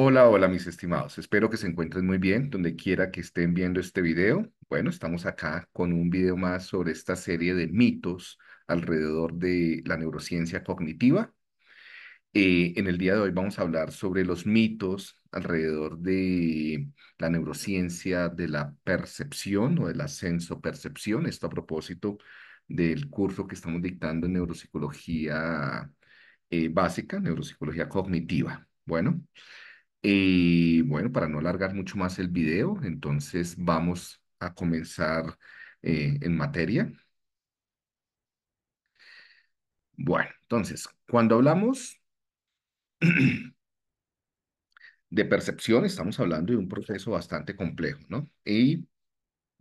Hola, hola mis estimados, espero que se encuentren muy bien donde quiera que estén viendo este video. Bueno, estamos acá con un video más sobre esta serie de mitos alrededor de la neurociencia cognitiva. Eh, en el día de hoy vamos a hablar sobre los mitos alrededor de la neurociencia de la percepción o de la sensopercepción, esto a propósito del curso que estamos dictando en neuropsicología eh, básica, neuropsicología cognitiva. Bueno, y bueno, para no alargar mucho más el video, entonces vamos a comenzar eh, en materia. Bueno, entonces, cuando hablamos de percepción, estamos hablando de un proceso bastante complejo, ¿no? Y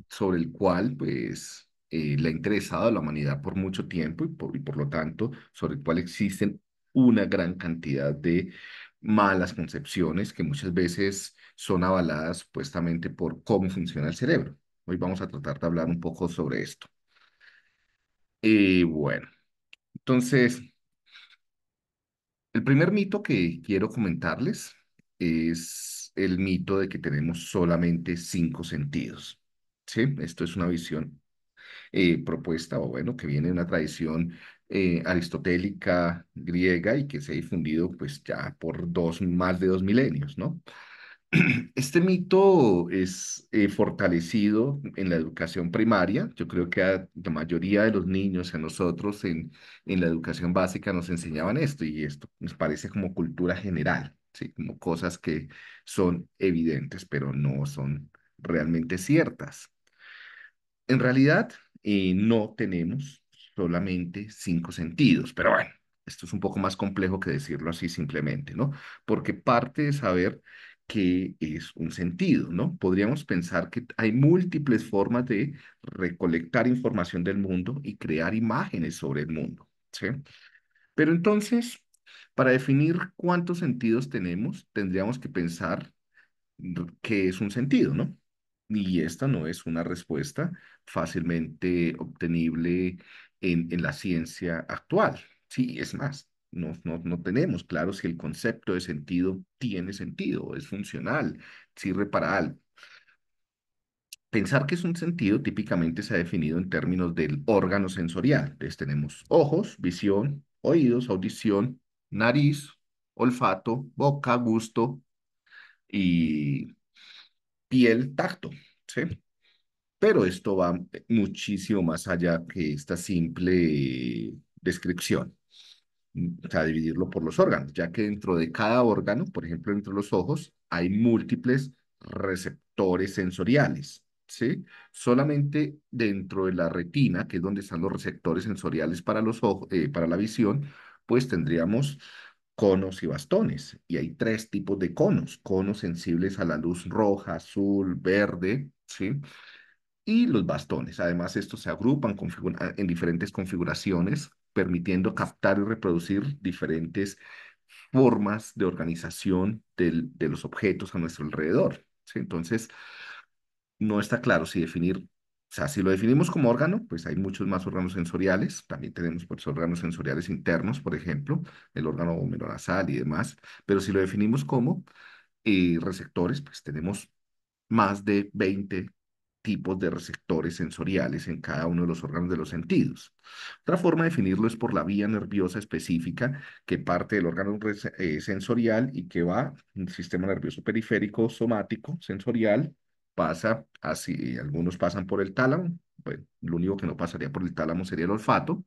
sobre el cual, pues, eh, le ha interesado a la humanidad por mucho tiempo y por lo tanto, sobre el cual existen una gran cantidad de malas concepciones que muchas veces son avaladas supuestamente por cómo funciona el cerebro. Hoy vamos a tratar de hablar un poco sobre esto. Y bueno, entonces, el primer mito que quiero comentarles es el mito de que tenemos solamente cinco sentidos. ¿sí? Esto es una visión eh, propuesta o bueno, que viene de una tradición eh, aristotélica griega y que se ha difundido pues ya por dos, más de dos milenios, ¿no? Este mito es eh, fortalecido en la educación primaria. Yo creo que la mayoría de los niños, a nosotros en, en la educación básica nos enseñaban esto y esto nos parece como cultura general, ¿sí? como cosas que son evidentes pero no son realmente ciertas. En realidad, eh, no tenemos solamente cinco sentidos, pero bueno, esto es un poco más complejo que decirlo así simplemente, ¿no? Porque parte de saber qué es un sentido, ¿no? Podríamos pensar que hay múltiples formas de recolectar información del mundo y crear imágenes sobre el mundo, ¿sí? Pero entonces, para definir cuántos sentidos tenemos, tendríamos que pensar qué es un sentido, ¿no? Y esta no es una respuesta fácilmente obtenible en, en la ciencia actual. Sí, es más, no, no, no, tenemos claro si el concepto de sentido tiene sentido, es funcional, sirve para algo. Pensar que es un sentido típicamente se ha definido en términos del órgano sensorial. Entonces tenemos ojos, visión, oídos, audición, nariz, olfato, boca, gusto y piel, tacto, ¿sí? Pero esto va muchísimo más allá que esta simple descripción, o sea, dividirlo por los órganos, ya que dentro de cada órgano, por ejemplo, dentro de los ojos, hay múltiples receptores sensoriales, ¿sí? Solamente dentro de la retina, que es donde están los receptores sensoriales para los ojos, eh, para la visión, pues tendríamos conos y bastones. Y hay tres tipos de conos, conos sensibles a la luz roja, azul, verde, ¿sí? Y los bastones. Además, estos se agrupan en diferentes configuraciones, permitiendo captar y reproducir diferentes formas de organización de los objetos a nuestro alrededor. ¿sí? Entonces, no está claro si definir o sea, si lo definimos como órgano, pues hay muchos más órganos sensoriales. También tenemos pues, órganos sensoriales internos, por ejemplo, el órgano nasal y demás. Pero si lo definimos como eh, receptores, pues tenemos más de 20 tipos de receptores sensoriales en cada uno de los órganos de los sentidos. Otra forma de definirlo es por la vía nerviosa específica que parte del órgano eh, sensorial y que va en sistema nervioso periférico, somático, sensorial, pasa así, ah, algunos pasan por el tálamo, bueno, lo único que no pasaría por el tálamo sería el olfato,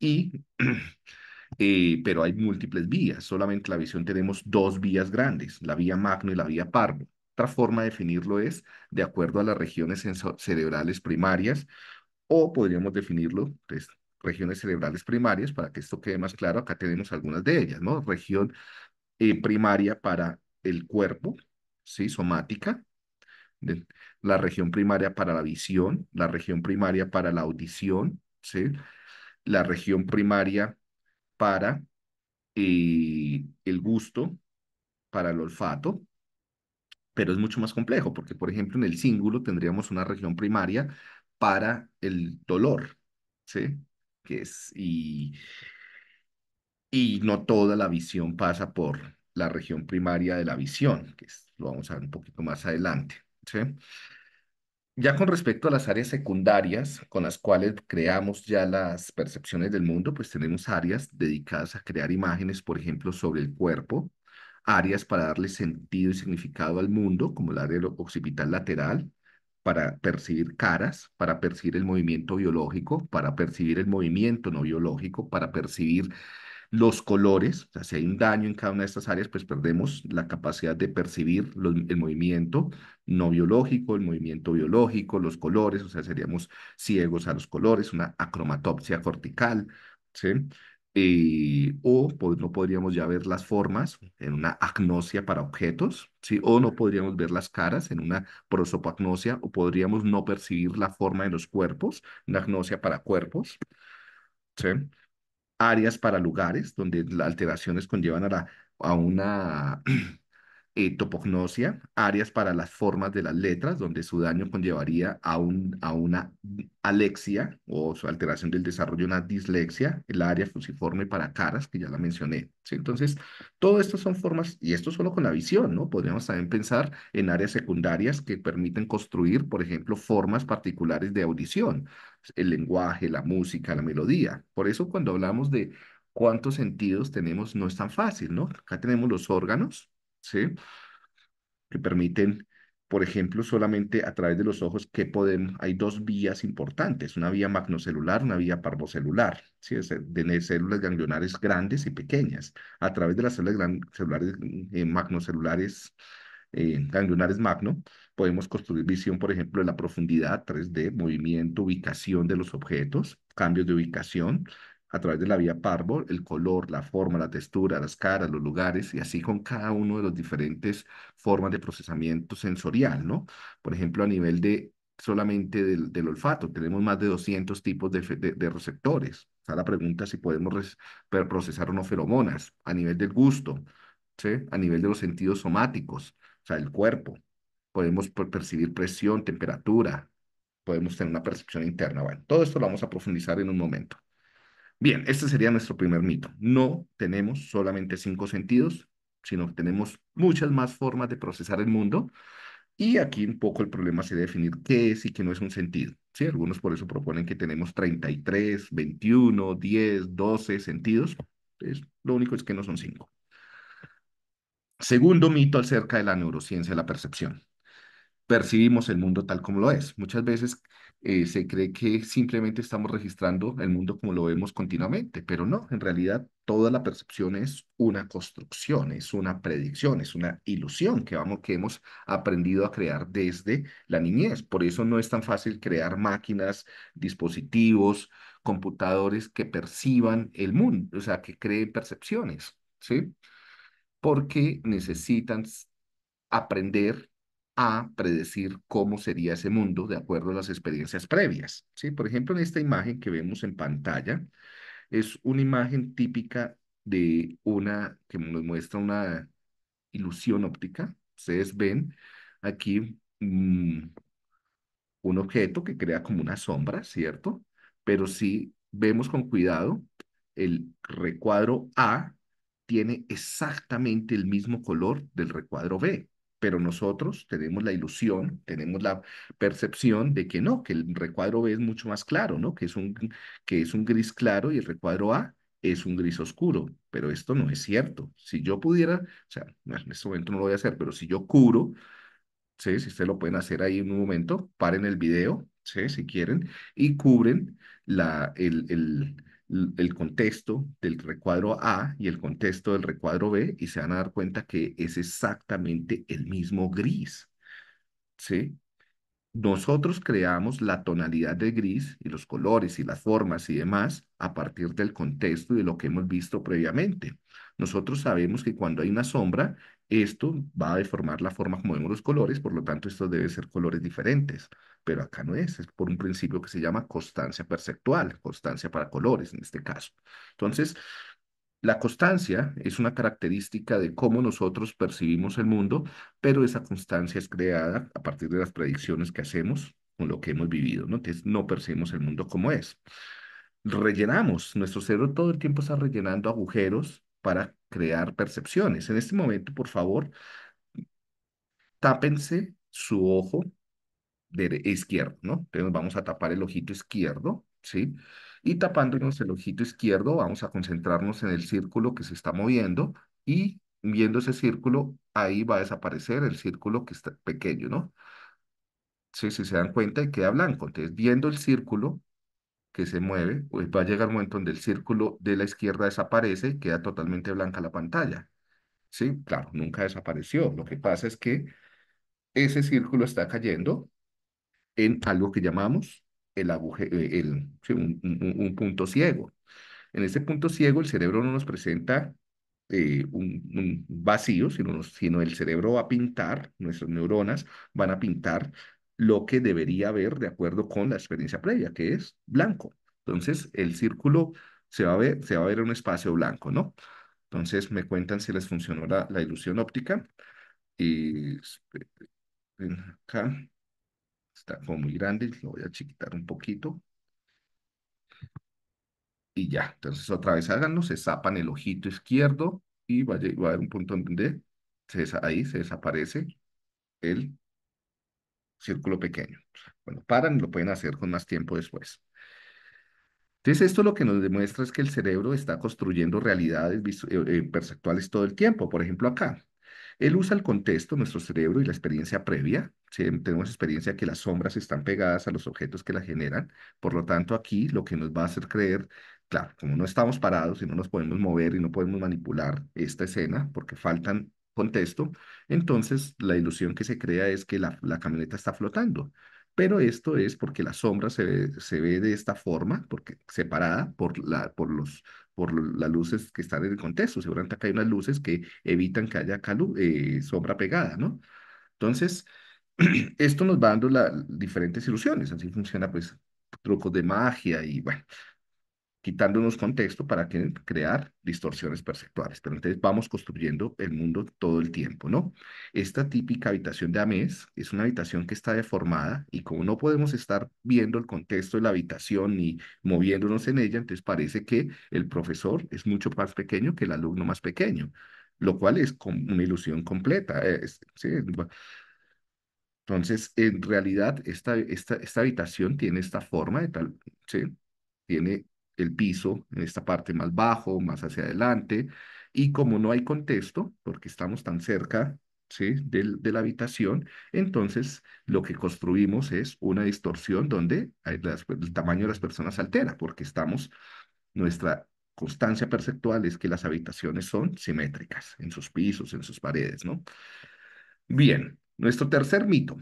y, eh, pero hay múltiples vías, solamente la visión tenemos dos vías grandes, la vía magno y la vía parvo. Otra forma de definirlo es de acuerdo a las regiones cerebrales primarias, o podríamos definirlo, pues, regiones cerebrales primarias, para que esto quede más claro, acá tenemos algunas de ellas, ¿no? Región eh, primaria para el cuerpo, ¿sí? Somática, la región primaria para la visión, la región primaria para la audición, ¿sí? la región primaria para eh, el gusto, para el olfato, pero es mucho más complejo, porque por ejemplo en el cíngulo tendríamos una región primaria para el dolor, ¿sí? Que es, y, y no toda la visión pasa por la región primaria de la visión, que es, lo vamos a ver un poquito más adelante. Ya con respecto a las áreas secundarias con las cuales creamos ya las percepciones del mundo, pues tenemos áreas dedicadas a crear imágenes, por ejemplo, sobre el cuerpo, áreas para darle sentido y significado al mundo, como el área occipital lateral, para percibir caras, para percibir el movimiento biológico, para percibir el movimiento no biológico, para percibir los colores, o sea, si hay un daño en cada una de estas áreas, pues perdemos la capacidad de percibir el movimiento no biológico, el movimiento biológico, los colores, o sea, seríamos ciegos a los colores, una acromatopsia cortical, ¿sí? Eh, o pues, no podríamos ya ver las formas en una agnosia para objetos, ¿sí? o no podríamos ver las caras en una prosopagnosia, o podríamos no percibir la forma de los cuerpos, una agnosia para cuerpos. ¿sí? áreas para lugares donde las alteraciones conllevan a, a una eh, topognosia, áreas para las formas de las letras, donde su daño conllevaría a, un, a una alexia o su alteración del desarrollo una dislexia, el área fusiforme para caras, que ya la mencioné. Entonces, todo esto son formas, y esto solo con la visión, ¿no? Podríamos también pensar en áreas secundarias que permiten construir, por ejemplo, formas particulares de audición, el lenguaje, la música, la melodía. Por eso cuando hablamos de cuántos sentidos tenemos, no es tan fácil, ¿no? Acá tenemos los órganos, ¿sí? Que permiten, por ejemplo, solamente a través de los ojos que pueden... hay dos vías importantes, una vía magnocelular, una vía parvocelular, ¿sí? Es de células ganglionares grandes y pequeñas. A través de las células celulares, eh, magnocelulares, eh, ganglionares magno, Podemos construir visión, por ejemplo, de la profundidad 3D, movimiento, ubicación de los objetos, cambios de ubicación a través de la vía parvo, el color, la forma, la textura, las caras, los lugares y así con cada uno de los diferentes formas de procesamiento sensorial, ¿no? Por ejemplo, a nivel de solamente del, olfato. Tenemos más de 200 tipos de, receptores. O sea, la pregunta es si podemos procesar o feromonas a nivel del gusto, ¿sí? a nivel de los sentidos somáticos, o sea, el cuerpo, podemos percibir presión, temperatura, podemos tener una percepción interna. Bueno, todo esto lo vamos a profundizar en un momento. Bien, este sería nuestro primer mito. No tenemos solamente cinco sentidos, sino que tenemos muchas más formas de procesar el mundo. Y aquí un poco el problema se definir qué es y qué no es un sentido. ¿sí? Algunos por eso proponen que tenemos 33, 21, 10, 12 sentidos. lo único es que no son cinco. Segundo mito acerca de la neurociencia de la percepción percibimos el mundo tal como lo es. Muchas veces eh, se cree que simplemente estamos registrando el mundo como lo vemos continuamente, pero no, en realidad toda la percepción es una construcción, es una predicción, es una ilusión que, vamos, que hemos aprendido a crear desde la niñez. Por eso no es tan fácil crear máquinas, dispositivos, computadores que perciban el mundo, o sea, que creen percepciones, ¿sí? Porque necesitan aprender a predecir cómo sería ese mundo de acuerdo a las experiencias previas. ¿sí? Por ejemplo, en esta imagen que vemos en pantalla, es una imagen típica de una que nos muestra una ilusión óptica. Ustedes ven aquí mm, un objeto que crea como una sombra, ¿cierto? Pero si vemos con cuidado, el recuadro A tiene exactamente el mismo color del recuadro B pero nosotros tenemos la ilusión, tenemos la percepción de que no, que el recuadro B es mucho más claro, ¿no? Que es un, que es un gris claro y el recuadro A es un gris oscuro, pero esto no es cierto. Si yo pudiera, o sea, en este momento no lo voy a hacer, pero si yo cubro, ¿sí? si ustedes lo pueden hacer ahí en un momento, paren el video, ¿sí? si quieren, y cubren la, el, el el contexto del recuadro A y el contexto del recuadro B y se van a dar cuenta que es exactamente el mismo gris. ¿Sí? Nosotros creamos la tonalidad de gris y los colores y las formas y demás a partir del contexto y de lo que hemos visto previamente. Nosotros sabemos que cuando hay una sombra esto va a deformar la forma como vemos los colores, por lo tanto, esto debe ser colores diferentes. Pero acá no es, es por un principio que se llama constancia perceptual, constancia para colores en este caso. Entonces, la constancia es una característica de cómo nosotros percibimos el mundo, pero esa constancia es creada a partir de las predicciones que hacemos con lo que hemos vivido, ¿no? Entonces, no percibimos el mundo como es rellenamos. Nuestro cerebro todo el tiempo está rellenando agujeros para crear percepciones. En este momento, por favor, tápense su ojo de izquierdo, ¿no? Entonces vamos a tapar el ojito izquierdo, ¿sí? Y tapándonos el ojito izquierdo, vamos a concentrarnos en el círculo que se está moviendo y viendo ese círculo, ahí va a desaparecer el círculo que está pequeño, ¿no? Sí, si se dan cuenta, y queda blanco. Entonces, viendo el círculo, que se mueve, pues va a llegar un momento donde el círculo de la izquierda desaparece y queda totalmente blanca la pantalla. Sí, claro, nunca desapareció. Lo que pasa es que ese círculo está cayendo en algo que llamamos el eh, el, un, punto ciego. En ese punto ciego el cerebro no nos presenta eh, un, vacío, sino, sino el cerebro va a pintar, nuestras neuronas van a pintar lo que debería haber de acuerdo con la experiencia previa, que es blanco. Entonces, el círculo se va a ver, se va a ver en un espacio blanco, ¿no? Entonces, me cuentan si les funcionó la, ilusión óptica. Y eh, acá está como muy grande, lo voy a chiquitar un poquito. Y ya, entonces otra vez háganlo, se zapan el ojito izquierdo y va a, haber un punto donde se, ahí se desaparece el círculo pequeño. Bueno, paran lo pueden hacer con más tiempo después. Entonces, esto lo que nos demuestra es que el cerebro está construyendo realidades eh, eh, perceptuales todo el tiempo. Por ejemplo, acá, él usa el contexto, nuestro cerebro y la experiencia previa. Em, tenemos experiencia que las sombras están pegadas a los objetos que las generan. Por lo tanto, aquí lo que nos va a hacer creer, claro, como no estamos parados y no nos podemos mover y no podemos manipular esta escena porque faltan contexto, entonces la ilusión que se crea es que la, camioneta está flotando. Pero esto es porque la sombra se ve, se ve de esta forma, porque separada por, la, por, los, por las luces que están en el contexto. Seguramente acá hay unas luces que evitan que haya eh, sombra pegada, ¿no? Entonces, esto nos va dando la, diferentes ilusiones. Así funciona, pues, trucos de magia y, bueno, quitándonos contexto para crear distorsiones perceptuales. Pero entonces vamos construyendo el mundo todo el tiempo, ¿no? Esta típica habitación de Amés es una habitación que está deformada y como no podemos estar viendo el contexto de la habitación ni moviéndonos en ella, entonces parece que el profesor es mucho más pequeño que el alumno más pequeño, lo cual es una ilusión completa. Eh, sí, entonces, en realidad, esta, esta, esta habitación tiene esta forma de tal, ¿sí? tiene el piso en esta parte más bajo, más hacia adelante, y como no hay contexto, porque estamos tan cerca ¿sí? de, la habitación, entonces lo que construimos es una distorsión donde el tamaño de las personas altera, porque estamos, nuestra constancia perceptual es que las habitaciones son simétricas en sus pisos, en sus paredes, ¿no? Bien, nuestro tercer mito.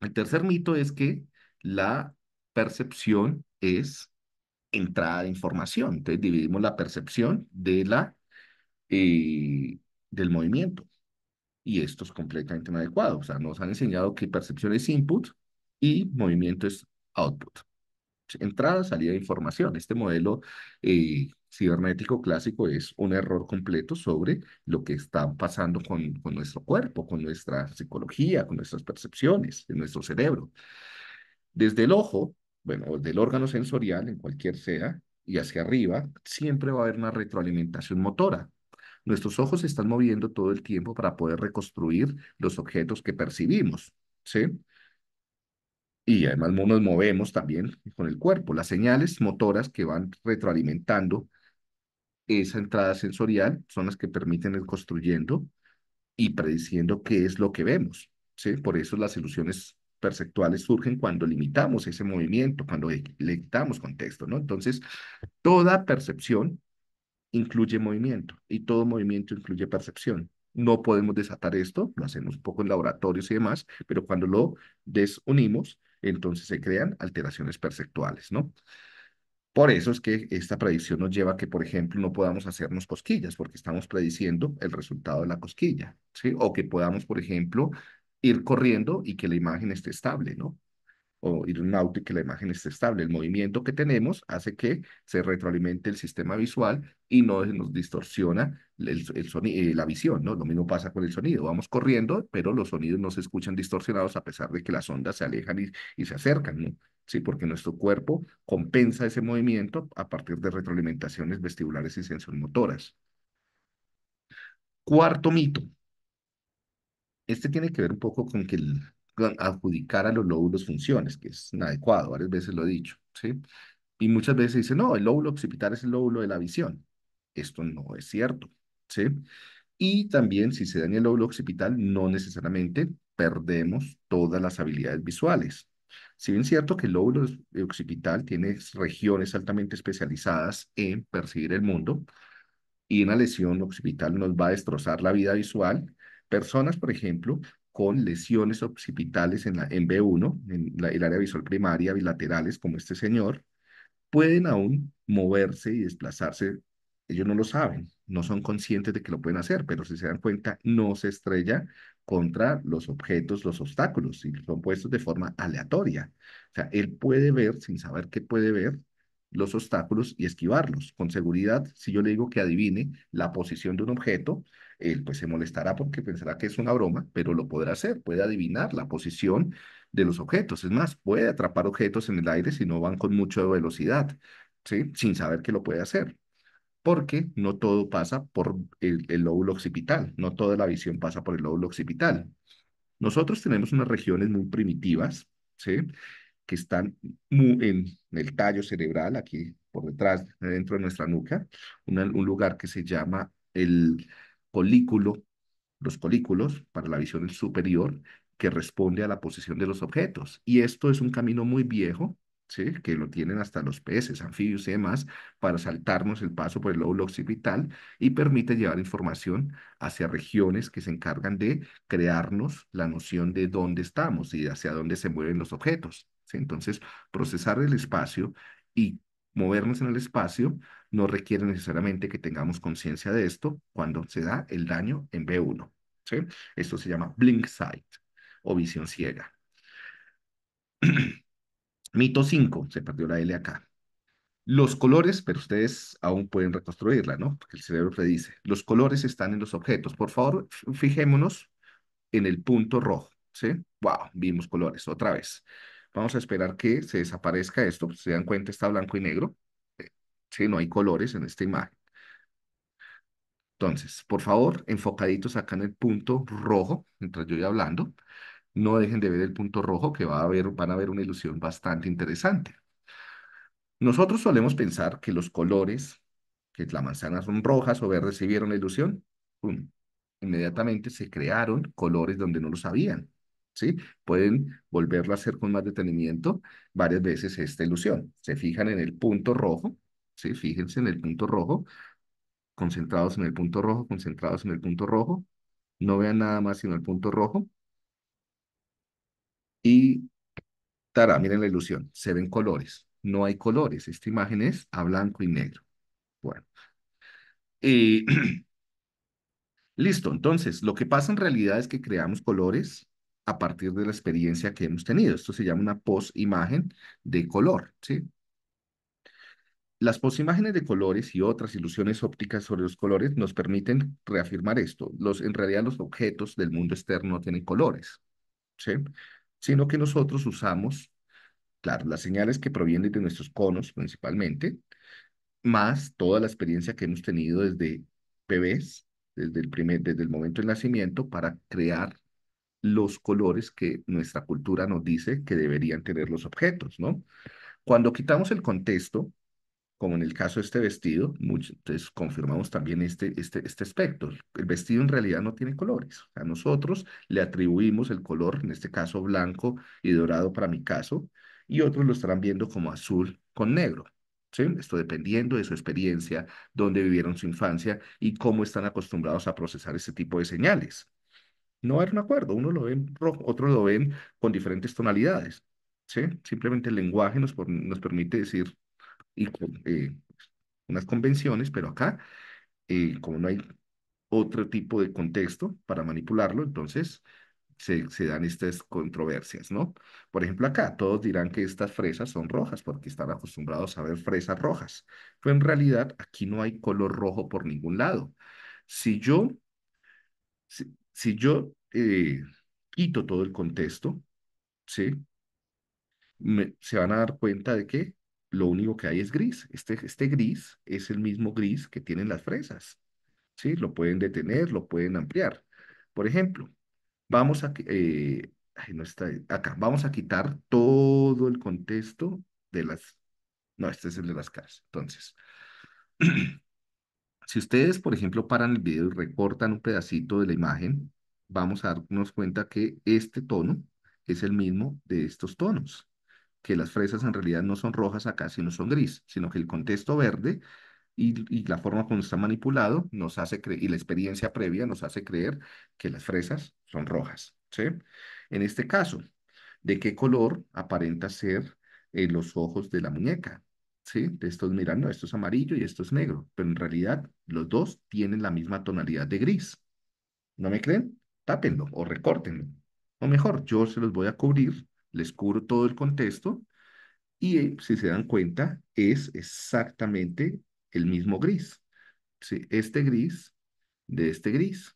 El tercer mito es que la percepción es entrada de información. Entonces dividimos la percepción de la, eh, del movimiento. Y esto es completamente inadecuado. O sea, nos han enseñado que percepción es input y movimiento es output. Entrada, salida de información. Este modelo eh, cibernético clásico es un error completo sobre lo que está pasando con, con nuestro cuerpo, con nuestra psicología, con nuestras percepciones, en nuestro cerebro. Desde el ojo, bueno, del órgano sensorial, en cualquier sea, y hacia arriba, siempre va a haber una retroalimentación motora. Nuestros ojos se están moviendo todo el tiempo para poder reconstruir los objetos que percibimos, ¿sí? Y además nos movemos también con el cuerpo. Las señales motoras que van retroalimentando esa entrada sensorial son las que permiten ir construyendo y prediciendo qué es lo que vemos, ¿sí? Por eso las ilusiones perceptuales surgen cuando limitamos ese movimiento, cuando le quitamos contexto, ¿no? Entonces, toda percepción incluye movimiento y todo movimiento incluye percepción. No podemos desatar esto, lo hacemos un poco en laboratorios y demás, pero cuando lo desunimos, entonces se crean alteraciones perceptuales, ¿no? Por eso es que esta predicción nos lleva a que, por ejemplo, no podamos hacernos cosquillas porque estamos prediciendo el resultado de la cosquilla, ¿sí? O que podamos, por ejemplo, ir corriendo y que la imagen esté estable, ¿no? O ir en un auto y que la imagen esté estable. El movimiento que tenemos hace que se retroalimente el sistema visual y no nos distorsiona eh, la visión, ¿no? Lo mismo pasa con el sonido. Vamos corriendo, pero los sonidos no se escuchan distorsionados a pesar de que las ondas se alejan y, se acercan, ¿no? Sí, porque nuestro cuerpo compensa ese movimiento a partir de retroalimentaciones vestibulares y sensorimotoras. Cuarto mito, este tiene que ver un poco con que adjudicar a los lóbulos funciones, que es inadecuado, varias veces lo he dicho, ¿sí? Y muchas veces dicen, no, el lóbulo occipital es el lóbulo de la visión. Esto no es cierto, ¿sí? Y también, si se daña el lóbulo occipital, no necesariamente perdemos todas las habilidades visuales. Si bien es cierto que el lóbulo occipital tiene regiones altamente especializadas en percibir el mundo, y una lesión occipital nos va a destrozar la vida visual, personas, por ejemplo, con lesiones occipitales en, la, B1, en el área visual primaria, bilaterales, como este señor, pueden aún moverse y desplazarse. Ellos no lo saben, no son conscientes de que lo pueden hacer, pero si se dan cuenta, no se estrella contra los objetos, los obstáculos, y son puestos de forma aleatoria. O sea, él puede ver, sin saber qué puede ver, los obstáculos y esquivarlos. Con seguridad, si yo le digo que adivine la posición de un objeto, él pues se molestará porque pensará que es una broma, pero lo podrá hacer, puede adivinar la posición de los objetos. Es más, puede atrapar objetos en el aire si no van con mucha velocidad, ¿sí? sin saber que lo puede hacer. Porque no todo pasa por el, lóbulo occipital, no toda la visión pasa por el lóbulo occipital. Nosotros tenemos unas regiones muy primitivas, ¿sí? que están en el tallo cerebral, aquí por detrás, dentro de nuestra nuca, un lugar que se llama el colículo, los colículos para la visión superior que responde a la posición de los objetos. Y esto es un camino muy viejo, que lo tienen hasta los peces, anfibios y demás, para saltarnos el paso por el lóbulo occipital y permite llevar información hacia regiones que se encargan de crearnos la noción de dónde estamos y hacia dónde se mueven los objetos. Entonces, procesar el espacio y movernos en el espacio no requiere necesariamente que tengamos conciencia de esto cuando se da el daño en B1. ¿sí? Esto se llama blink sight o visión ciega. Mito 5, se perdió la L acá. Los colores, pero ustedes aún pueden reconstruirla, ¿no? Porque el cerebro predice. Los colores están en los objetos. Por favor, fijémonos en el punto rojo, ¿sí? Wow, vimos colores otra vez. Vamos a esperar que se desaparezca esto. Se dan cuenta, está blanco y negro. ¿sí? No hay colores en esta imagen. Entonces, por favor, enfocaditos acá en el punto rojo, mientras yo voy hablando, no dejen de ver el punto rojo que va a haber, van a ver una ilusión bastante interesante. Nosotros solemos pensar que los colores, que las manzanas son rojas o verdes, si vieron la ilusión, inmediatamente se crearon colores donde no lo sabían. ¿Sí? Pueden volverlo a hacer con más detenimiento varias veces esta ilusión. Se fijan en el punto rojo, ¿sí? Fíjense en el punto rojo, concentrados en el punto rojo, concentrados en el punto rojo, no vean nada más sino el punto rojo. Y tará, miren la ilusión, se ven colores, no hay colores, esta imagen es a blanco y negro. Bueno. listo, entonces, lo que pasa en realidad es que creamos colores a partir de la experiencia que hemos tenido. Esto se llama una post-imagen de color, ¿sí? Las posimágenes de colores y otras ilusiones ópticas sobre los colores nos permiten reafirmar esto. Los, en realidad los objetos del mundo externo no tienen colores, ¿sí? sino que nosotros usamos, claro, las señales que provienen de nuestros conos principalmente, más toda la experiencia que hemos tenido desde bebés, desde el, primer, desde el momento del nacimiento, para crear los colores que nuestra cultura nos dice que deberían tener los objetos, ¿no? Cuando quitamos el contexto, como en el caso de este vestido, confirmamos también este, este, este aspecto. El vestido en realidad no tiene colores. A nosotros le atribuimos el color, en este caso blanco y dorado para mi caso, y otros lo estarán viendo como azul con negro. Esto dependiendo de su experiencia, dónde vivieron su infancia y cómo están acostumbrados a procesar ese tipo de señales. No hay un acuerdo, uno lo ven rojo, otros lo ven con diferentes tonalidades. ¿sí? Simplemente el lenguaje nos, nos permite decir y eh, unas convenciones, pero acá, eh, como no hay otro tipo de contexto para manipularlo, entonces se, dan estas controversias, ¿no? Por ejemplo, acá todos dirán que estas fresas son rojas porque están acostumbrados a ver fresas rojas, pero en realidad aquí no hay color rojo por ningún lado. Si yo, si, yo eh, quito todo el contexto, ¿sí? se van a dar cuenta de que lo único que hay es gris. Este, este gris es el mismo gris que tienen las fresas. ¿sí? Lo pueden detener, lo pueden ampliar. Por ejemplo, vamos a, eh, no está acá, vamos a quitar todo el contexto de las, no, este es el de las caras. Entonces, si ustedes, por ejemplo, paran el video y recortan un pedacito de la imagen, vamos a darnos cuenta que este tono es el mismo de estos tonos que las fresas en realidad no son rojas acá, sino son gris, sino que el contexto verde y, la forma como está manipulado nos hace creer, y la experiencia previa nos hace creer que las fresas son rojas, ¿sí? En este caso, ¿de qué color aparenta ser eh, los ojos de la muñeca? ¿Sí? De estos, mirando, esto es amarillo y esto es negro, pero en realidad los dos tienen la misma tonalidad de gris. ¿No me creen? Tápenlo o recórtenlo. O mejor, yo se los voy a cubrir les cubro todo el contexto y eh, si se dan cuenta es exactamente el mismo gris. Este gris de este gris.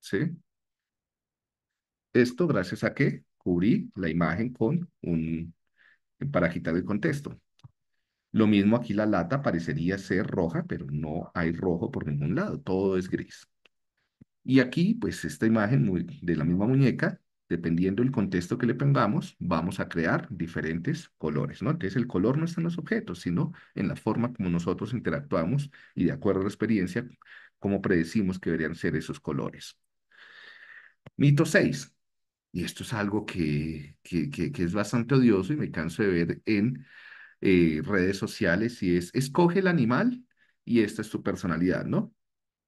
¿sí? Esto gracias a que cubrí la imagen con un para quitar el contexto. Lo mismo aquí la lata parecería ser roja, pero no hay rojo por ningún lado, todo es gris. Y aquí, pues esta imagen de la misma muñeca dependiendo del contexto que le pongamos, vamos a crear diferentes colores, ¿no? Entonces el color no está en los objetos, sino en la forma como nosotros interactuamos y de acuerdo a la experiencia, cómo predecimos que deberían ser esos colores. Mito 6. Y esto es algo que, que, es bastante odioso y me canso de ver en eh, redes sociales y es, escoge el animal y esta es tu personalidad, ¿no?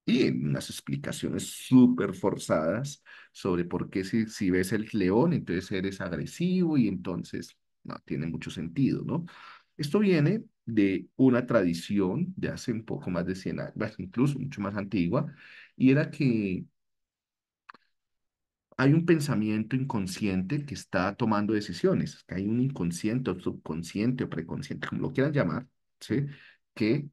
y unas explicaciones súper forzadas sobre por qué si, ves el león, entonces eres agresivo y entonces no tiene mucho sentido, ¿no? Esto viene de una tradición de hace un poco más de 100 años, incluso mucho más antigua, y era que hay un pensamiento inconsciente que está tomando decisiones, que hay un inconsciente o subconsciente o preconsciente, como lo quieran llamar, ¿sí? que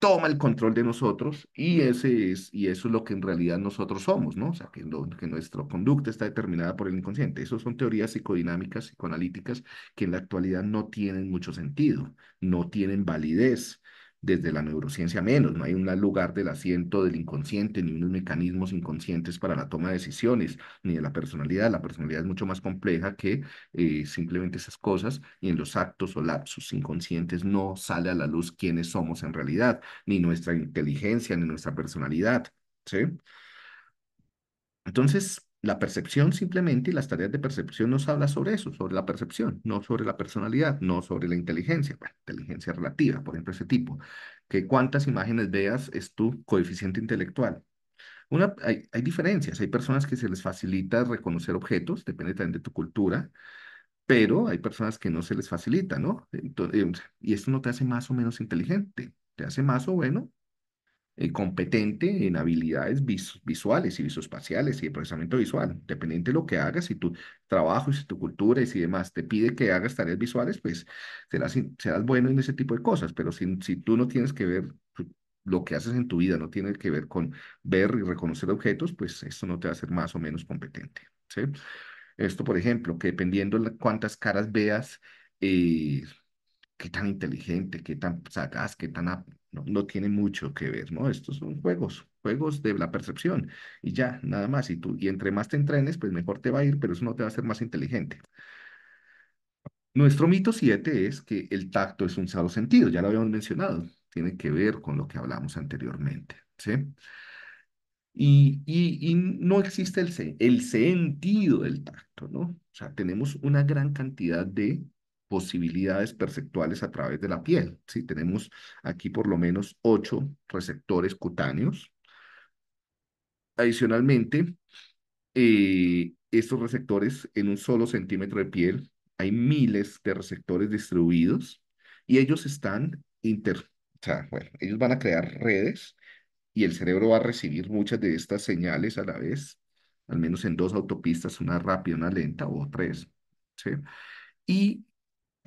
toma el control de nosotros y, ese es, y eso es lo que en realidad nosotros somos, ¿no? O sea, que, que nuestra conducta está determinada por el inconsciente. Esas son teorías psicodinámicas, psicoanalíticas, que en la actualidad no tienen mucho sentido, no tienen validez desde la neurociencia menos, no hay un lugar del asiento del inconsciente, ni unos mecanismos inconscientes para la toma de decisiones, ni de la personalidad. La personalidad es mucho más compleja que eh, simplemente esas cosas y en los actos o lapsos inconscientes no sale a la luz quiénes somos en realidad, ni nuestra inteligencia, ni nuestra personalidad. ¿sí? Entonces, la percepción simplemente y las tareas de percepción nos habla sobre eso, sobre la percepción, no sobre la personalidad, no sobre la inteligencia, inteligencia relativa, por ejemplo, ese tipo, que cuántas imágenes veas es tu coeficiente intelectual. hay, diferencias, hay personas que se les facilita reconocer objetos, depende también de tu cultura, pero hay personas que no se les facilita, ¿no? y esto no te hace más o menos inteligente, te hace más o bueno, eh, competente en habilidades visuales y visoespaciales y de procesamiento visual. Dependiente de lo que hagas, si tu trabajo y si tu cultura y si demás te pide que hagas tareas visuales, pues serás, serás bueno en ese tipo de cosas, pero si, si tú no tienes que ver pues, lo que haces en tu vida, no tiene que ver con ver y reconocer objetos, pues esto no te va a ser más o menos competente. Esto, por ejemplo, que dependiendo de cuántas caras veas, eh, qué tan inteligente, qué tan sagaz, qué tan... No, tiene mucho que ver, ¿no? Estos son juegos, juegos de la percepción y ya, nada más. Y, tú, y entre más te entrenes, pues mejor te va a ir, pero eso no te va a hacer más inteligente. Nuestro mito siete es que el tacto es un solo sentido, ya lo habíamos mencionado, tiene que ver con lo que hablamos anteriormente, ¿sí? Y, y no existe el, el sentido del tacto, ¿no? O sea, tenemos una gran cantidad de posibilidades perceptuales a través de la piel. ¿sí? Tenemos aquí por lo menos ocho receptores cutáneos. Adicionalmente, eh, estos receptores en un solo centímetro de piel, hay miles de receptores distribuidos y ellos están inter... O sea, bueno, ellos van a crear redes y el cerebro va a recibir muchas de estas señales a la vez, al menos en dos autopistas, una rápida, una lenta o tres. ¿sí? Y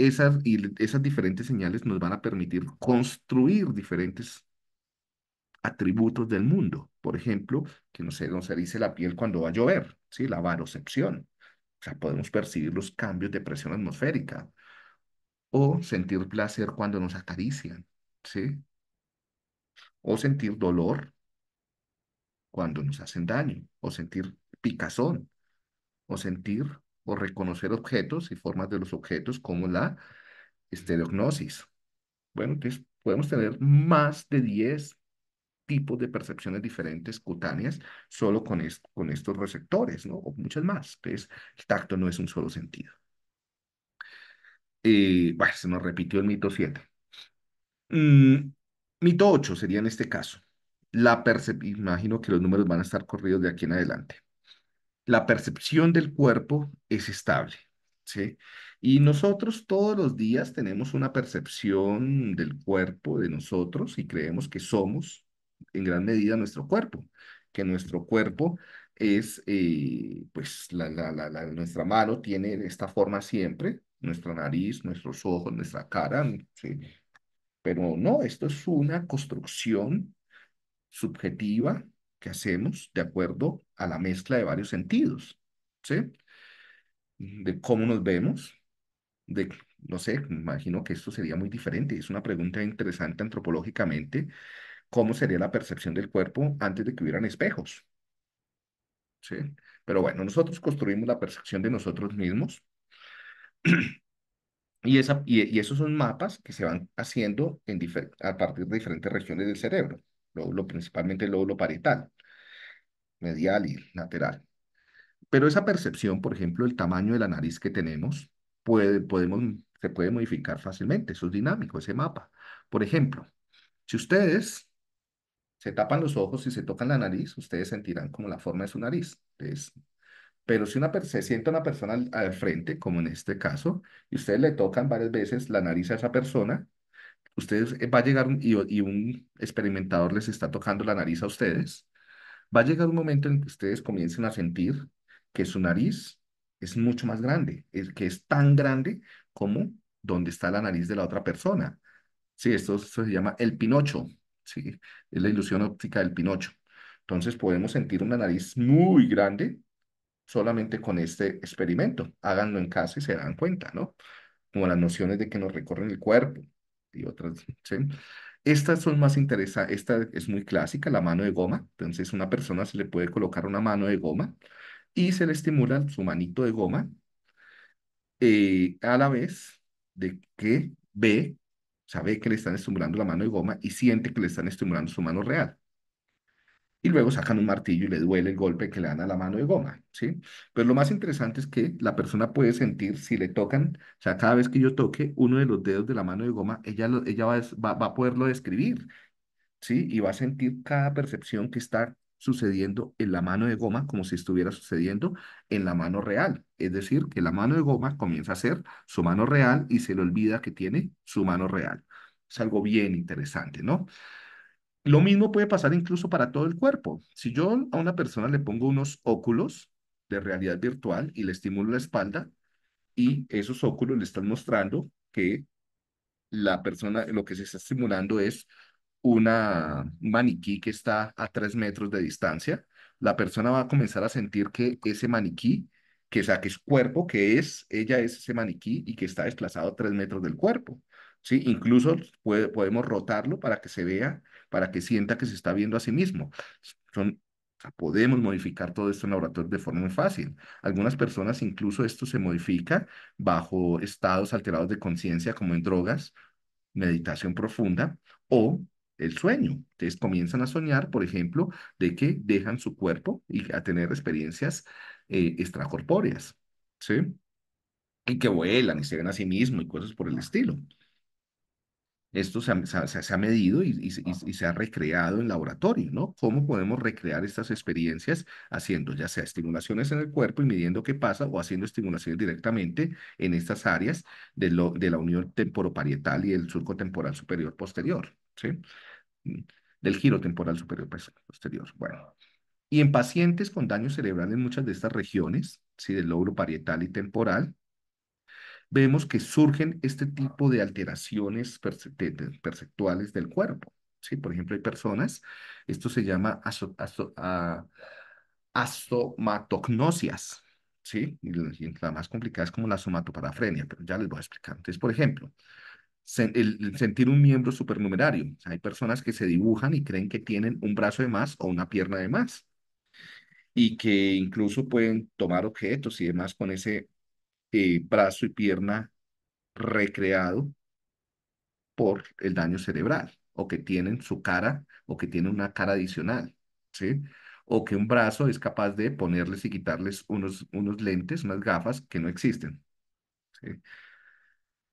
esas, y esas diferentes señales nos van a permitir construir diferentes atributos del mundo. Por ejemplo, que no se dice la piel cuando va a llover, ¿sí? la varocepción. O sea, podemos percibir los cambios de presión atmosférica o sentir placer cuando nos acarician, ¿sí? O sentir dolor cuando nos hacen daño, o sentir picazón, o sentir o reconocer objetos y formas de los objetos como la estereognosis. Bueno, entonces podemos tener más de 10 tipos de percepciones diferentes cutáneas solo con, con estos receptores, ¿no? O muchas más. Entonces, el tacto no es un solo sentido. Eh, se nos repitió el mito 7. Mm, mito 8 sería en este caso. La imagino que los números van a estar corridos de aquí en adelante la percepción del cuerpo es estable, ¿sí? Y nosotros todos los días tenemos una percepción del cuerpo de nosotros y creemos que somos en gran medida nuestro cuerpo, que nuestro cuerpo es, eh, pues, la, nuestra mano tiene esta forma siempre, nuestra nariz, nuestros ojos, nuestra cara, Pero no, esto es una construcción subjetiva que hacemos de acuerdo a la mezcla de varios sentidos, ¿sí? De cómo nos vemos, de, no sé, me imagino que esto sería muy diferente, es una pregunta interesante antropológicamente, ¿cómo sería la percepción del cuerpo antes de que hubieran espejos? ¿Sí? Pero bueno, nosotros construimos la percepción de nosotros mismos. Y, esa, esos son mapas que se van haciendo a partir de diferentes regiones del cerebro lóbulo principalmente el lóbulo parietal, medial y lateral. Pero esa percepción, por ejemplo, el tamaño de la nariz que tenemos, puede, podemos, se puede modificar fácilmente, eso es dinámico, ese mapa. Por ejemplo, si ustedes se tapan los ojos y se tocan la nariz, ustedes sentirán como la forma de su nariz. Entonces, pero si una se sienta una persona al, al, frente, como en este caso, y ustedes le tocan varias veces la nariz a esa persona, ustedes eh, va a llegar y, un experimentador les está tocando la nariz a ustedes, va a llegar un momento en que ustedes comiencen a sentir que su nariz es mucho más grande, que es tan grande como donde está la nariz de la otra persona. Sí, esto, se llama el pinocho, sí, es la ilusión óptica del pinocho. Entonces podemos sentir una nariz muy grande solamente con este experimento. Háganlo en casa y se dan cuenta, ¿no? Como las nociones de que nos recorren el cuerpo, y otras, ¿sí? Estas son más interesantes, esta es muy clásica, la mano de goma. Entonces, una persona se le puede colocar una mano de goma y se le estimula su manito de goma eh, a la vez de que ve, sabe que le están estimulando la mano de goma y siente que le están estimulando su mano real y luego sacan un martillo y le duele el golpe que le dan a la mano de goma, ¿sí? Pero lo más interesante es que la persona puede sentir si le tocan, o sea, cada vez que yo toque uno de los dedos de la mano de goma, ella, ella va, a poderlo describir, ¿sí? Y va a sentir cada percepción que está sucediendo en la mano de goma como si estuviera sucediendo en la mano real. Es decir, que la mano de goma comienza a ser su mano real y se le olvida que tiene su mano real. Es algo bien interesante, ¿no? Lo mismo puede pasar incluso para todo el cuerpo. Si yo a una persona le pongo unos óculos de realidad virtual y le estimulo la espalda, y esos óculos le están mostrando que la persona, lo que se está estimulando es una maniquí que está a tres metros de distancia, la persona va a comenzar a sentir que ese maniquí, que, sea, que es cuerpo, que es, ella es ese maniquí y que está desplazado a tres metros del cuerpo. ¿sí? Incluso podemos rotarlo para que se vea para que sienta que se está viendo a sí mismo. podemos modificar todo esto en laboratorio de forma muy fácil. Algunas personas incluso esto se modifica bajo estados alterados de conciencia como en drogas, meditación profunda o el sueño. Ustedes comienzan a soñar, por ejemplo, de que dejan su cuerpo y a tener experiencias eh, extracorpóreas, ¿sí? Y que vuelan y se ven a sí mismo y cosas por el estilo esto se ha, medido y, se ha recreado en laboratorio, ¿no? ¿Cómo podemos recrear estas experiencias haciendo ya sea estimulaciones en el cuerpo y midiendo qué pasa o haciendo estimulaciones directamente en estas áreas de, la unión temporoparietal y el surco temporal superior posterior, ¿sí? Mm, del giro temporal superior pues, posterior. Bueno. Y en pacientes con daño cerebral en muchas de estas regiones, ¿sí? Del logro parietal y temporal, vemos que surgen este ah. tipo de alteraciones perceptuales del cuerpo. ¿sí? Por ejemplo, hay personas, esto se llama aso ah, ¿sí? Y, la más complicada es como la somatoparafrenia, pero ya les voy a explicar. Entonces, por ejemplo, el sentir un miembro supernumerario. hay personas que se dibujan y creen que tienen un brazo de más o una pierna de más y que incluso pueden tomar objetos y demás con ese eh, brazo y pierna recreado por el daño cerebral o que tienen su cara o que tienen una cara adicional, ¿sí? O que un brazo es capaz de ponerles y quitarles unos, unos lentes, unas gafas que no existen,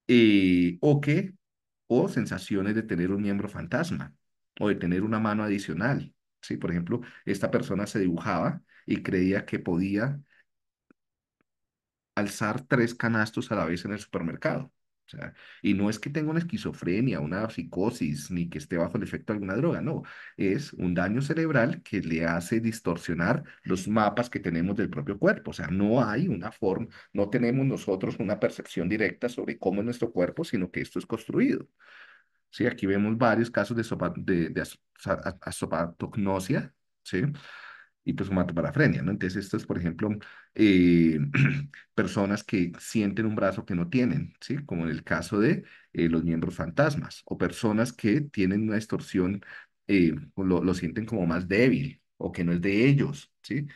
eh, o que, o sensaciones de tener un miembro fantasma o de tener una mano adicional, ¿sí? Por ejemplo, esta persona se dibujaba y creía que podía alzar tres canastos a la vez en el supermercado. O sea, y no es que tenga una esquizofrenia, una psicosis, ni que esté bajo el efecto de alguna droga, no. Es un daño cerebral que le hace distorsionar los mapas que tenemos del propio cuerpo. O sea, no hay una forma, no tenemos nosotros una percepción directa sobre cómo es nuestro cuerpo, sino que esto es construido. Sí, aquí vemos varios casos de, sopa, de, de ¿sí? y pues parafrenia, ¿no? Entonces, esto es, por ejemplo, eh, personas que sienten un brazo que no tienen, ¿sí? Como en el caso de eh, los miembros fantasmas, o personas que tienen una distorsión, eh, lo, lo, sienten como más débil, o que no es de ellos, ¿sí?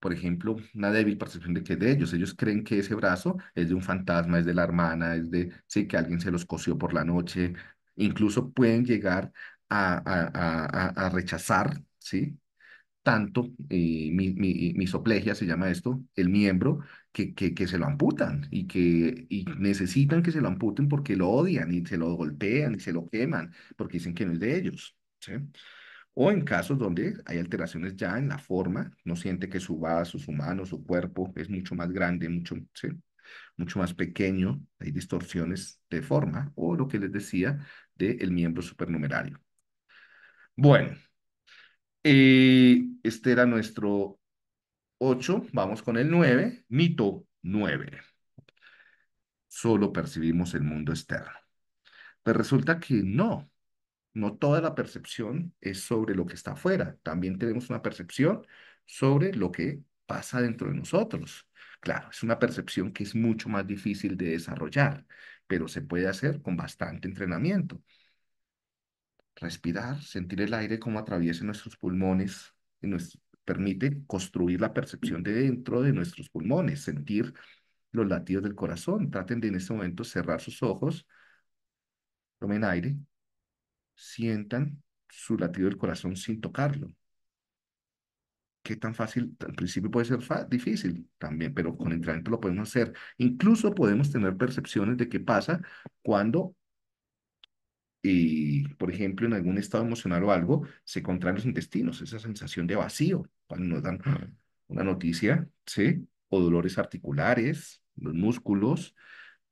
por ejemplo, una débil percepción de que es de ellos. Ellos creen que ese brazo es de un fantasma, es de la hermana, es de, sí, que alguien se los cosió por la noche. Incluso pueden llegar a, rechazar, ¿sí? Tanto, eh, mi, misoplegia se llama esto, el miembro, que, que, se lo amputan y que y mm. necesitan que se lo amputen porque lo odian y se lo golpean y se lo queman porque dicen que no es de ellos, ¿sí? o en casos donde hay alteraciones ya en la forma, no siente que su vaso, su mano, su cuerpo es mucho más grande, mucho, mucho más pequeño, hay distorsiones de forma, o lo que les decía del miembro supernumerario. Bueno, eh, este era nuestro 8, vamos con el 9, mito 9. Solo percibimos el mundo externo. pero pues resulta que no, no toda la percepción es sobre lo que está afuera, también tenemos una percepción sobre lo que pasa dentro de nosotros. Claro, es una percepción que es mucho más difícil de desarrollar, pero se puede hacer con bastante entrenamiento respirar, sentir el aire como atraviesa nuestros pulmones y nos permite construir la percepción de dentro de nuestros pulmones, sentir los latidos del corazón. Traten de en este momento cerrar sus ojos, tomen aire, sientan su latido del corazón sin tocarlo. ¿Qué tan fácil? Al principio puede ser difícil también, pero con entrenamiento lo podemos hacer. Incluso podemos tener percepciones de qué pasa cuando y, por ejemplo, en algún estado emocional o algo, se contraen los intestinos, esa sensación de vacío, cuando nos dan una noticia, ¿sí? O dolores articulares, los músculos,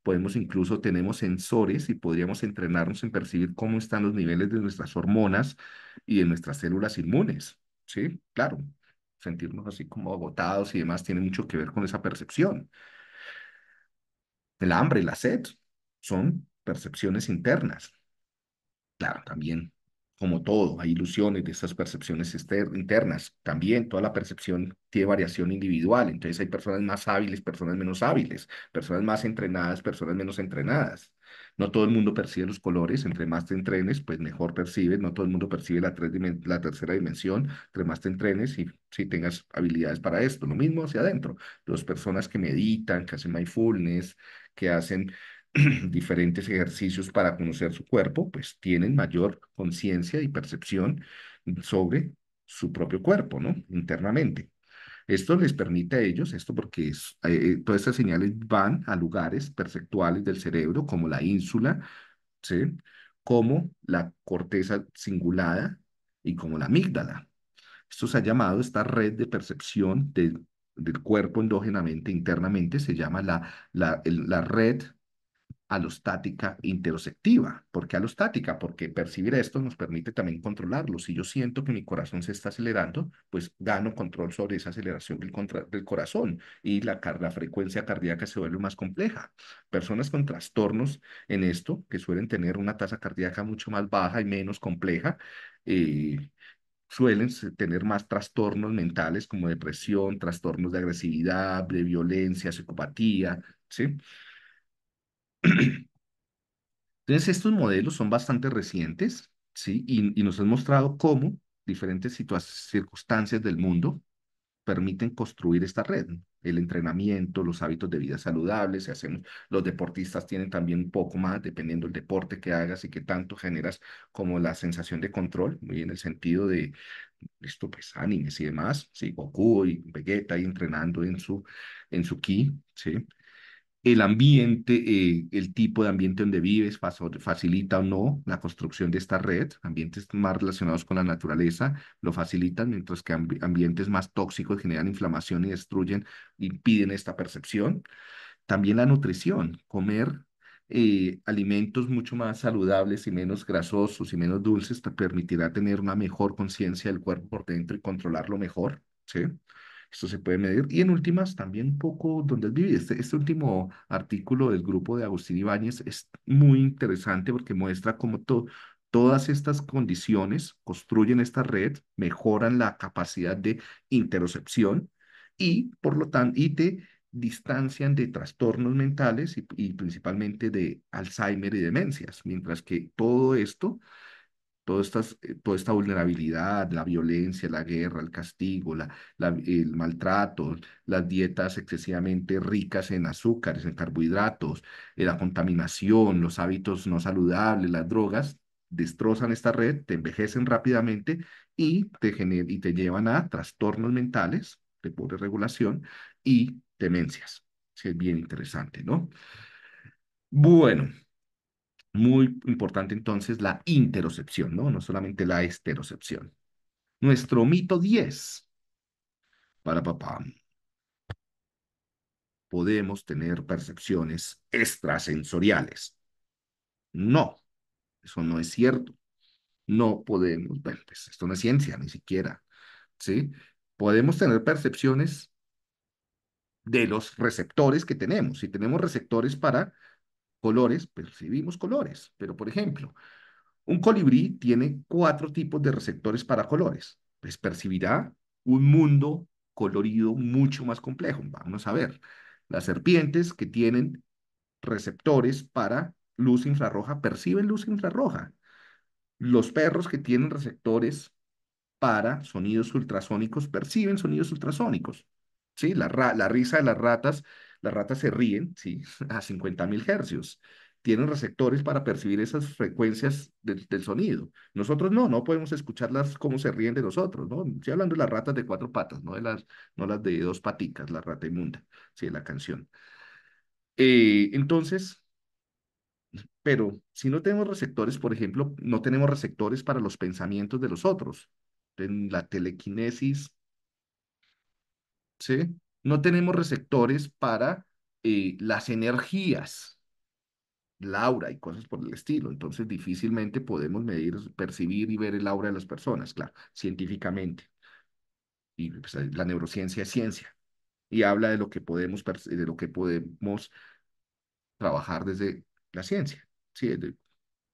podemos incluso, tenemos sensores y podríamos entrenarnos en percibir cómo están los niveles de nuestras hormonas y de nuestras células inmunes, ¿sí? Claro, sentirnos así como agotados y demás tiene mucho que ver con esa percepción. El hambre y la sed son percepciones internas, Claro, también, como todo, hay ilusiones de esas percepciones internas. También toda la percepción tiene variación individual. Entonces hay personas más hábiles, personas menos hábiles, personas más entrenadas, personas menos entrenadas. No todo el mundo percibe los colores, entre más te entrenes, pues mejor percibes, no todo el mundo percibe la, tercera dimensión, entre más te entrenes y si tengas habilidades para esto, lo mismo hacia adentro. Las personas que meditan, que hacen mindfulness, que hacen diferentes ejercicios para conocer su cuerpo, pues tienen mayor conciencia y percepción sobre su propio cuerpo, ¿no? Internamente. Esto les permite a ellos, esto porque eh, todas estas señales van a lugares perceptuales del cerebro, como la ínsula, ¿sí? como la corteza cingulada y como la amígdala. Esto se ha llamado, esta red de percepción del cuerpo endógenamente, internamente, se llama la, la, la red alostática interoceptiva. ¿Por qué alostática? Porque percibir esto nos permite también controlarlo. Si yo siento que mi corazón se está acelerando, pues gano control sobre esa aceleración del, corazón y la, frecuencia cardíaca se vuelve más compleja. Personas con trastornos en esto, que suelen tener una tasa cardíaca mucho más baja y menos compleja, eh, suelen tener más trastornos mentales como depresión, trastornos de agresividad, de violencia, psicopatía, ¿sí? Entonces, estos modelos son bastante recientes, ¿sí? Y, nos han mostrado cómo diferentes circunstancias del mundo permiten construir esta red. El entrenamiento, los hábitos de vida saludables, Si los deportistas tienen también un poco más, dependiendo del deporte que hagas y que tanto generas como la sensación de control, muy en el sentido de, esto pues animes y demás, ¿sí? Goku y Vegeta ahí entrenando en su, en su ki, ¿sí? el ambiente, eh, el tipo de ambiente donde vives facilita o no la construcción de esta red. Ambientes más relacionados con la naturaleza lo facilitan, mientras que ambientes más tóxicos generan inflamación y destruyen, impiden esta percepción. También la nutrición, comer eh, alimentos mucho más saludables y menos grasosos y menos dulces te permitirá tener una mejor conciencia del cuerpo por dentro y controlarlo mejor, ¿sí? Esto se puede medir. Y en últimas, también un poco donde has este, este, último artículo del grupo de Agustín Ibáñez es muy interesante porque muestra cómo todas estas condiciones construyen esta red, mejoran la capacidad de interocepción y, por lo tanto, y te distancian de trastornos mentales y principalmente de Alzheimer y demencias, mientras que todo esto Toda esta, eh, toda esta vulnerabilidad, la violencia, la guerra, el castigo, la, el maltrato, las dietas excesivamente ricas en azúcares, en carbohidratos, eh, la contaminación, los hábitos no saludables, las drogas, destrozan esta red, te envejecen rápidamente y te, y te llevan a trastornos mentales de pobre regulación y demencias. es bien interesante, ¿no? Bueno, muy importante entonces la interocepción, ¿no? No solamente la esterocepción. Nuestro mito 10. Para papá. Podemos tener percepciones extrasensoriales. No, eso no es cierto. No podemos, bueno, pues, esto no es ciencia ni siquiera, ¿sí? Podemos tener percepciones de los receptores que tenemos. Si tenemos receptores para colores, percibimos colores, pero por ejemplo, un colibrí tiene cuatro tipos de receptores para colores, pues percibirá un mundo colorido mucho más complejo. Vamos a ver, las serpientes que tienen receptores para luz infrarroja perciben luz infrarroja. Los perros que tienen receptores para sonidos ultrasónicos perciben sonidos ultrasónicos. ¿Sí? La, la risa de las ratas las ratas se ríen, ¿sí? A 50.000 hercios. Tienen receptores para percibir esas frecuencias del sonido. Nosotros no, no podemos escucharlas como se ríen de nosotros, ¿no? Estoy hablando de las ratas de cuatro patas, no de las, no las de dos paticas, la rata inmunda, sí, de la canción. Eh, entonces, pero si no tenemos receptores, por ejemplo, no tenemos receptores para los pensamientos de los otros, en la telequinesis, ¿sí? no tenemos receptores para eh, las energías, Laura y cosas por el estilo. Entonces, difícilmente podemos medir, percibir y ver el aura de las personas, claro, científicamente. Y pues, la neurociencia es ciencia y habla de lo que podemos, de lo que podemos trabajar desde la ciencia, ¿sí?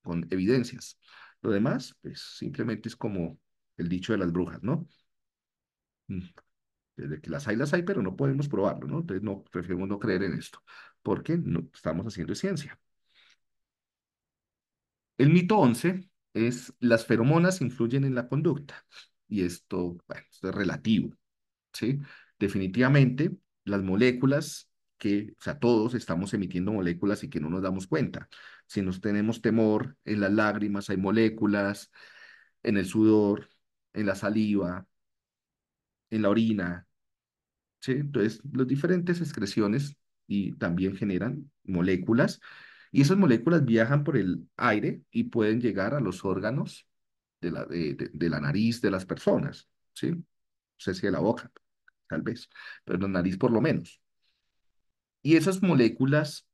con evidencias. Lo demás, pues simplemente es como el dicho de las brujas, ¿no? Mm. Eh, de que las hay, las hay, pero no podemos probarlo, ¿no? Entonces, no, prefiero no creer en esto, porque no estamos haciendo ciencia. El mito 11 es las feromonas influyen en la conducta, y esto, bueno, esto es relativo, ¿sí? Definitivamente, las moléculas que, o sea, todos estamos emitiendo moléculas y que no nos damos cuenta. Si nos tenemos temor, en las lágrimas hay moléculas, en el sudor, en la saliva, en la orina, ¿sí? Entonces, las diferentes excreciones y también generan moléculas y esas moléculas viajan por el aire y pueden llegar a los órganos de la, de, de, la nariz de las personas, ¿sí? No sé si de la boca, tal vez, pero la nariz por lo menos. Y esas moléculas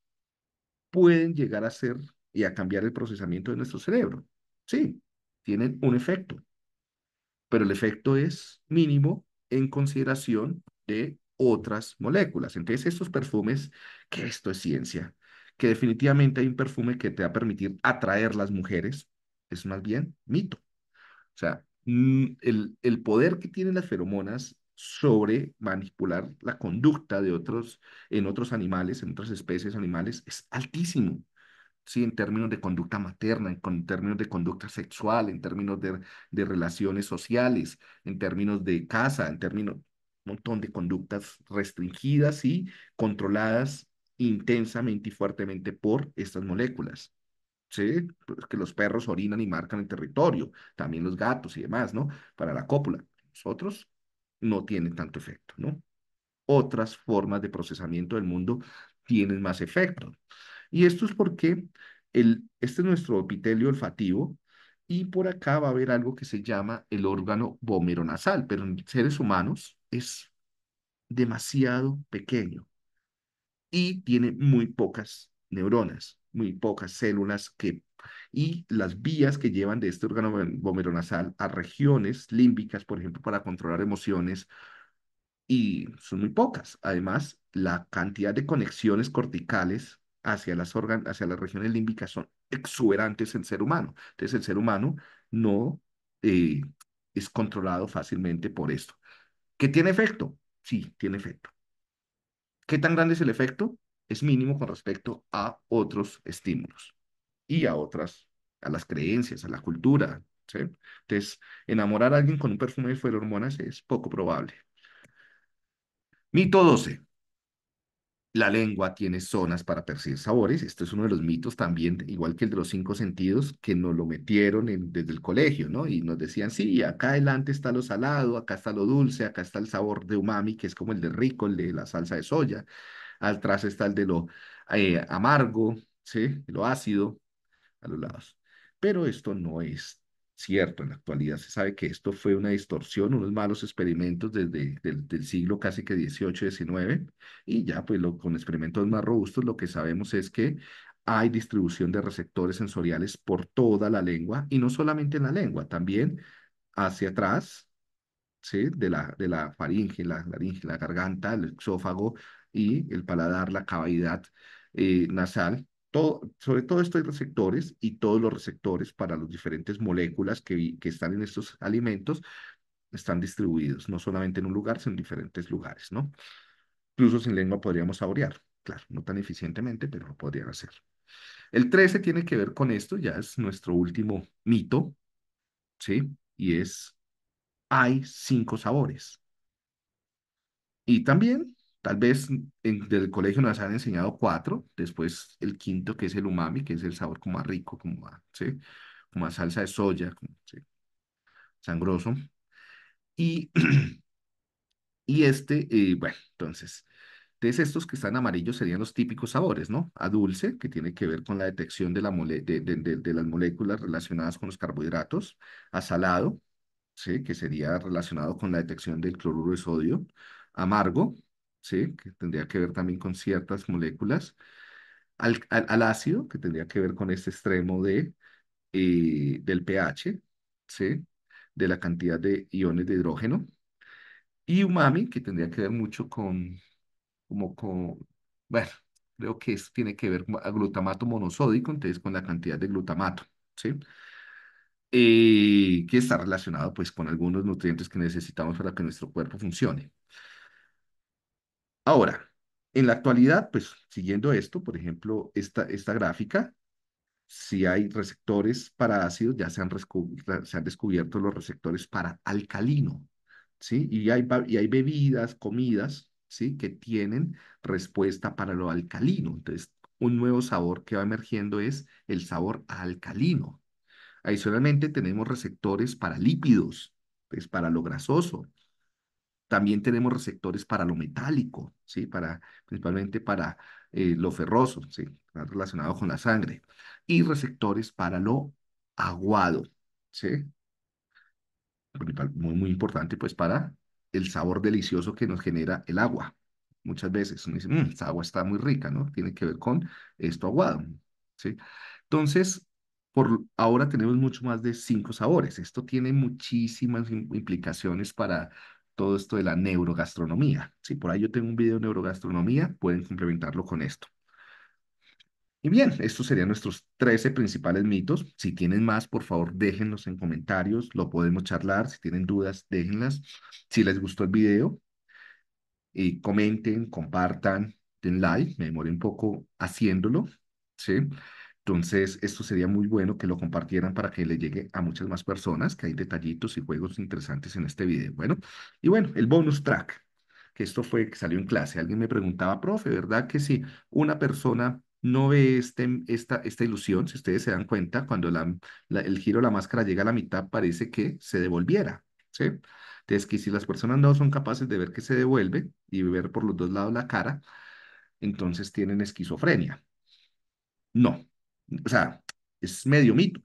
pueden llegar a ser y a cambiar el procesamiento de nuestro cerebro. Sí, tienen un efecto, pero el efecto es mínimo en consideración de otras moléculas. Entonces, estos perfumes, que esto es ciencia, que definitivamente hay un perfume que te va a permitir atraer las mujeres, es más bien mito. O sea, mm, el, poder que tienen las feromonas sobre manipular la conducta de otros, en otros animales, en otras especies animales, es altísimo. Sí, en términos de conducta materna, en, términos de conducta sexual, en términos de, de relaciones sociales, en términos de casa, en términos, montón de conductas restringidas y controladas intensamente y fuertemente por estas moléculas. ¿Sí? Pues que los perros orinan y marcan el territorio, también los gatos y demás, ¿no? Para la cópula. Nosotros no tienen tanto efecto, ¿no? Otras formas de procesamiento del mundo tienen más efecto. Y esto es porque el, este es nuestro epitelio olfativo, y por acá va a haber algo que se llama el órgano vomeronasal, pero en seres humanos es demasiado pequeño y tiene muy pocas neuronas, muy pocas células que y las vías que llevan de este órgano vomeronasal a regiones límbicas, por ejemplo, para controlar emociones y son muy pocas. Además, la cantidad de conexiones corticales hacia las, hacia las regiones límbicas son exuberantes en ser humano. Entonces el ser humano no eh, es controlado fácilmente por esto. ¿qué tiene efecto? Sí, tiene efecto. ¿Qué tan grande es el efecto? Es mínimo con respecto a otros estímulos y a otras, a las creencias, a la cultura. Entonces, enamorar a alguien con un perfume de hormonas es poco probable. Mito 12. La lengua tiene zonas para percibir sabores. Esto es uno de los mitos también, igual que el de los cinco sentidos, que nos lo metieron desde el colegio, ¿no? Y nos decían, sí, acá adelante está lo salado, acá está lo dulce, acá está el sabor de umami, que es como el de rico, el de la salsa de soya. Atrás está el de lo eh, amargo, ¿sí? Lo ácido, a los lados. Pero esto no es cierto, en la actualidad se sabe que esto fue una distorsión, unos malos experimentos desde el del siglo casi que 18, 19, y ya pues con experimentos más robustos lo que sabemos es que hay distribución de receptores sensoriales por toda la lengua y no solamente en la lengua, también hacia atrás, De la, de la faringe, la laringe, la garganta, el exófago y el paladar, la cavidad eh, nasal sobre todo estos receptores y todos los receptores para las diferentes moléculas que, que están en estos alimentos están distribuidos, no solamente en un lugar, sino en diferentes lugares, ¿no? Incluso sin lengua podríamos saborear, claro, no tan eficientemente, pero lo podrían hacer. El 13 tiene que ver con esto, ya es nuestro último mito, ¿sí? Y es, hay cinco sabores. Y también Tal vez en, del colegio nos han enseñado cuatro, después el quinto que es el umami, que es el sabor como más rico, como a, salsa de soya, sangroso. Y, y este, eh, bueno, entonces, de estos que están amarillos serían los típicos sabores, ¿no? A dulce, que tiene que ver con la detección de, la de, de, de las moléculas relacionadas con los carbohidratos, a salado, ¿sí? que sería relacionado con la detección del cloruro de sodio, amargo, que tendría que ver también con ciertas moléculas, al, ácido, que tendría que ver con este extremo de, eh, del pH, ¿sí? de la cantidad de iones de hidrógeno, y umami, que tendría que ver mucho con, como con, bueno, creo que tiene que ver con glutamato monosódico, entonces con la cantidad de glutamato, ¿sí? Eh, que está relacionado pues con algunos nutrientes que necesitamos para que nuestro cuerpo funcione. Ahora, en la actualidad, pues siguiendo esto, por ejemplo, esta, esta gráfica, si hay receptores para ácidos, ya se han, descubierto los receptores para alcalino, ¿sí? Y hay, y hay bebidas, comidas, ¿sí? Que tienen respuesta para lo alcalino. Entonces, un nuevo sabor que va emergiendo es el sabor alcalino. Adicionalmente, tenemos receptores para lípidos, pues para lo grasoso, también tenemos receptores para lo metálico, ¿sí? para, principalmente para eh, lo ferroso, ¿sí? relacionado con la sangre, y receptores para lo aguado, ¿sí? muy, muy importante pues para el sabor delicioso que nos genera el agua. Muchas veces uno dice, mmm, esta agua está muy rica, ¿no? Tiene que ver con esto aguado, ¿sí? Entonces, por ahora tenemos mucho más de cinco sabores. Esto tiene muchísimas implicaciones para todo esto de la neurogastronomía. Si por ahí yo tengo un video de neurogastronomía, pueden complementarlo con esto. Y bien, estos serían nuestros 13 principales mitos. Si tienen más, por favor, déjenlos en comentarios, lo podemos charlar. Si tienen dudas, déjenlas. Si les gustó el video, y comenten, compartan, den like, me demoré un poco haciéndolo, ¿sí? Entonces, esto sería muy bueno que lo compartieran para que le llegue a muchas más personas, que hay detallitos y juegos interesantes en este video. Bueno, y bueno, el bonus track, que esto fue que salió en clase. Alguien me preguntaba, profe, ¿verdad que si una persona no ve este, esta, esta ilusión, si ustedes se dan cuenta, cuando la, el giro de la máscara llega a la mitad, parece que se devolviera, ¿sí? Entonces, que si las personas no son capaces de ver que se devuelve y ver por los dos lados la cara, entonces tienen esquizofrenia. No, o sea, es medio mito.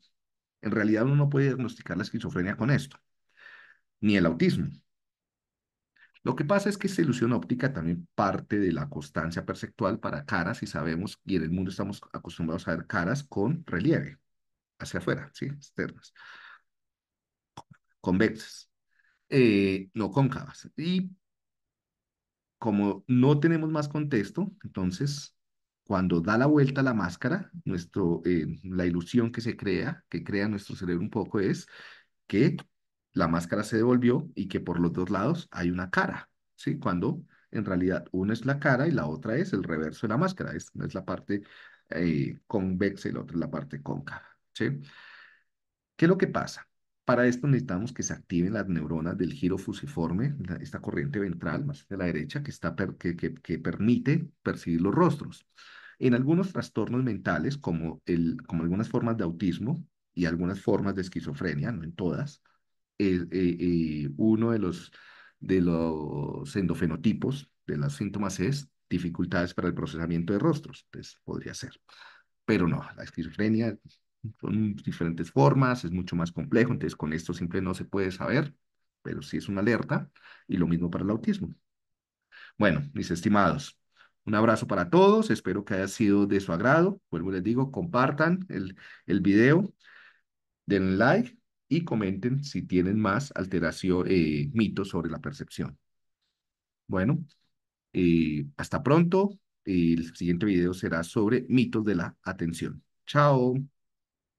En realidad uno no puede diagnosticar la esquizofrenia con esto, ni el autismo. Lo que pasa es que esa ilusión óptica también parte de la constancia perceptual para caras y sabemos, y en el mundo estamos acostumbrados a ver caras con relieve, hacia afuera, ¿sí? Externas, convexas, eh, no cóncavas. Y como no tenemos más contexto, entonces cuando da la vuelta la máscara, nuestro, eh, la ilusión que se crea, que crea nuestro cerebro un poco, es que la máscara se devolvió y que por los dos lados hay una cara, ¿sí? Cuando en realidad una es la cara y la otra es el reverso de la máscara, es, es la parte eh, convexa y la otra es la parte cóncava, ¿Qué es lo que pasa? Para esto necesitamos que se activen las neuronas del giro fusiforme, esta corriente ventral más de la derecha que, está que permite percibir los rostros. En algunos trastornos mentales, como, algunas formas de autismo y algunas formas de esquizofrenia, no en todas, eh, eh, eh, uno de los, de los endofenotipos, de los síntomas es dificultades para el procesamiento de rostros, pues podría ser. Pero no, la esquizofrenia son diferentes formas, es mucho más complejo, entonces con esto simple no se puede saber, pero sí es una alerta, y lo mismo para el autismo. Bueno, mis estimados, un abrazo para todos, espero que haya sido de su agrado. Vuelvo les digo, compartan el, el video, den like y comenten si tienen más alteración, eh, mitos sobre la percepción. Bueno, eh, hasta pronto. El siguiente video será sobre mitos de la atención. Chao.